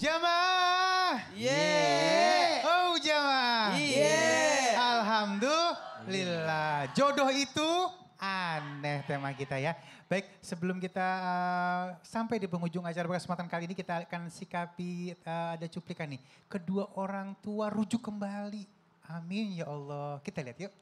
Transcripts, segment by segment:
Jamaah. Yeah. Oh jamaah. Yeah. Alhamdulillah. Jodoh itu aneh tema kita ya. Baik, sebelum kita uh, sampai di penghujung acara kesempatan kali ini kita akan sikapi uh, ada cuplikan nih. Kedua orang tua rujuk kembali. Amin ya Allah. Kita lihat yuk.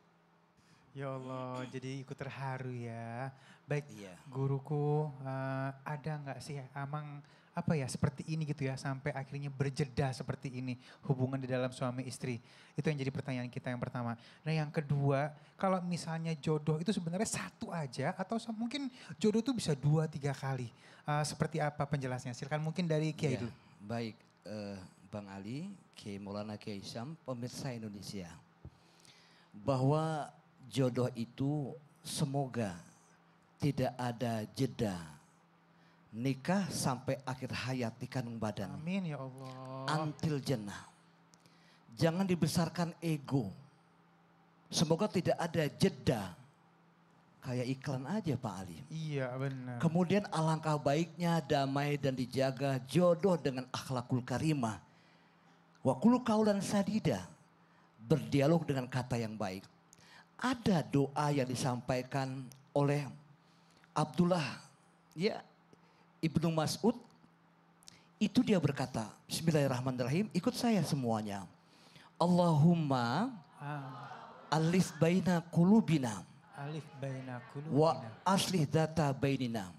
Ya Allah, jadi ikut terharu ya. Baik, iya. guruku uh, ada nggak sih amang apa ya seperti ini gitu ya sampai akhirnya berjeda seperti ini hubungan di dalam suami istri. Itu yang jadi pertanyaan kita yang pertama. Nah, yang kedua, kalau misalnya jodoh itu sebenarnya satu aja atau mungkin jodoh itu bisa dua tiga kali. Uh, seperti apa penjelasnya? Silakan mungkin dari Kiai ya, dulu. Baik, uh, Bang Ali, Kiai Maulana Kiai Syam, pemirsa Indonesia. Bahwa jodoh itu semoga tidak ada jeda. Nikah sampai akhir hayat di kandung badan. Amin ya Allah. Antil jenah. Jangan dibesarkan ego. Semoga tidak ada jeda. Kayak iklan aja Pak Ali. Iya benar. Kemudian alangkah baiknya damai dan dijaga jodoh dengan akhlakul karimah. Wakulu kaulan sadida. Berdialog dengan kata yang baik ada doa yang disampaikan oleh Abdullah ya Ibnu Mas'ud itu dia berkata Bismillahirrahmanirrahim ikut saya semuanya Allahumma alif baina kulubina alif baina kulubina wa aslih data bainina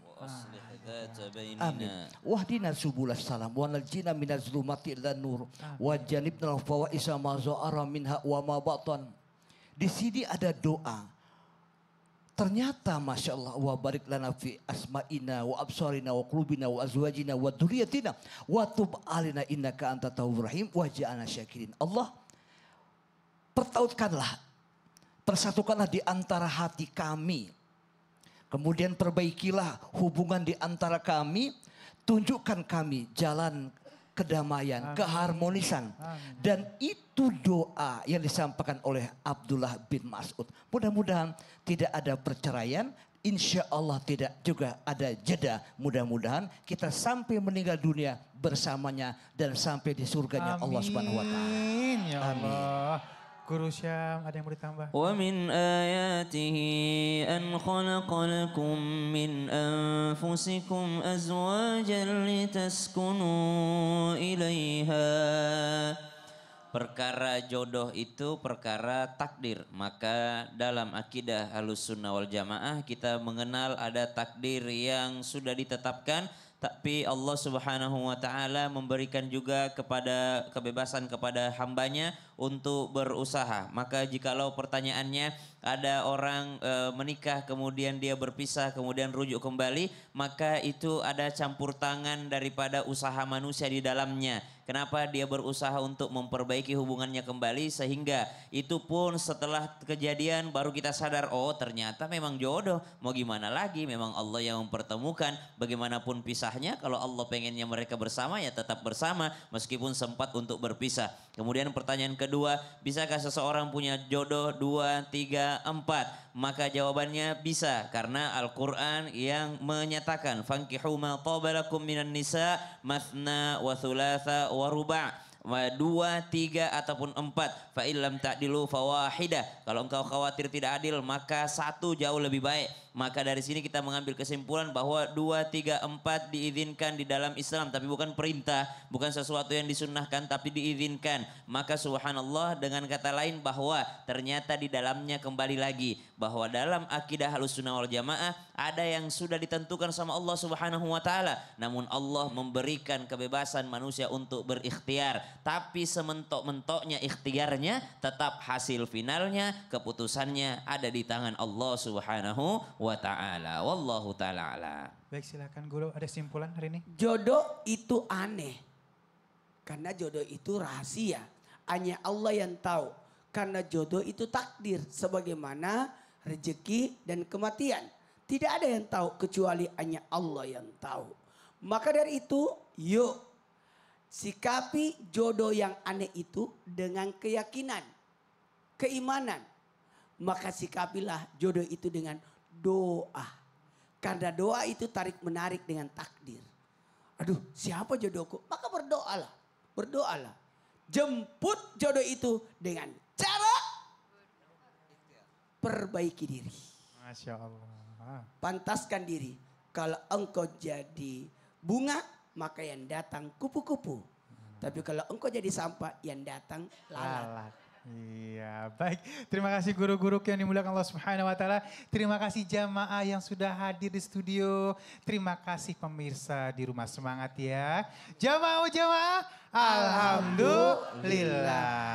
Amin. Wahdina subulas salam wa najina minaz zulumati ilan nur wa janibna al fawaisa ma za'ara minha wa ma batan di sini ada doa. Ternyata Masya Allah wa barik lana fi asma'ina wa absarina wa qulubina wa azwajina wa duriyatina wa tub alina ka anta tawur rahim wa ja'ana syakirin. Allah pertautkanlah persatukanlah di antara hati kami. Kemudian perbaikilah hubungan di antara kami, tunjukkan kami jalan kedamaian, Amin. keharmonisan. Amin. Dan itu doa yang disampaikan oleh Abdullah bin Mas'ud. Mudah-mudahan tidak ada perceraian, insya Allah tidak juga ada jeda. Mudah-mudahan kita sampai meninggal dunia bersamanya dan sampai di surganya Amin. Allah Subhanahu wa taala. Amin. Ya Guru Syam, ada yang mau ditambah? Wa min ayatihi an khalaqa min anfusikum azwajan litaskunu ilaiha perkara jodoh itu perkara takdir maka dalam akidah halus sunnah wal jamaah kita mengenal ada takdir yang sudah ditetapkan tapi Allah subhanahu wa ta'ala memberikan juga kepada kebebasan kepada hambanya untuk berusaha. Maka jikalau pertanyaannya ada orang e, menikah kemudian dia berpisah kemudian rujuk kembali, maka itu ada campur tangan daripada usaha manusia di dalamnya. Kenapa dia berusaha untuk memperbaiki hubungannya kembali sehingga itu pun setelah kejadian baru kita sadar oh ternyata memang jodoh. Mau gimana lagi memang Allah yang mempertemukan. Bagaimanapun pisahnya kalau Allah pengennya mereka bersama ya tetap bersama meskipun sempat untuk berpisah. Kemudian pertanyaan kedua, bisakah seseorang punya jodoh dua, tiga, empat? Maka jawabannya bisa karena Al-Quran yang menyatakan Fankihu ma tabalakum minan nisa masna wa thulatha wa dua, tiga ataupun empat. Fa tak dilu fawahida. Kalau engkau khawatir tidak adil maka satu jauh lebih baik. Maka dari sini kita mengambil kesimpulan bahwa dua, tiga, empat diizinkan di dalam Islam tapi bukan perintah, bukan sesuatu yang disunahkan, tapi diizinkan. Maka subhanallah dengan kata lain bahwa ternyata di dalamnya kembali lagi bahwa dalam akidah halus sunnah wal jamaah ada yang sudah ditentukan sama Allah subhanahu wa ta'ala. Namun Allah memberikan kebebasan manusia untuk berikhtiar tapi sementok-mentoknya ikhtiarnya tetap hasil finalnya keputusannya ada di tangan Allah Subhanahu wa taala. Wallahu taala Baik silakan guru ada simpulan hari ini? Jodoh itu aneh. Karena jodoh itu rahasia. Hanya Allah yang tahu. Karena jodoh itu takdir sebagaimana rezeki dan kematian. Tidak ada yang tahu kecuali hanya Allah yang tahu. Maka dari itu, yuk Sikapi jodoh yang aneh itu dengan keyakinan, keimanan. Maka sikapilah jodoh itu dengan doa. Karena doa itu tarik menarik dengan takdir. Aduh siapa jodohku? Maka berdoalah, berdoalah. Jemput jodoh itu dengan cara perbaiki diri. Masya Allah. Pantaskan diri. Kalau engkau jadi bunga maka yang datang kupu-kupu. Tapi kalau engkau jadi sampah, yang datang lalat. Iya, baik. Terima kasih guru-guru yang dimuliakan Allah Subhanahu wa taala. Terima kasih jamaah yang sudah hadir di studio. Terima kasih pemirsa di rumah semangat ya. Jamaah-jamaah, alhamdulillah.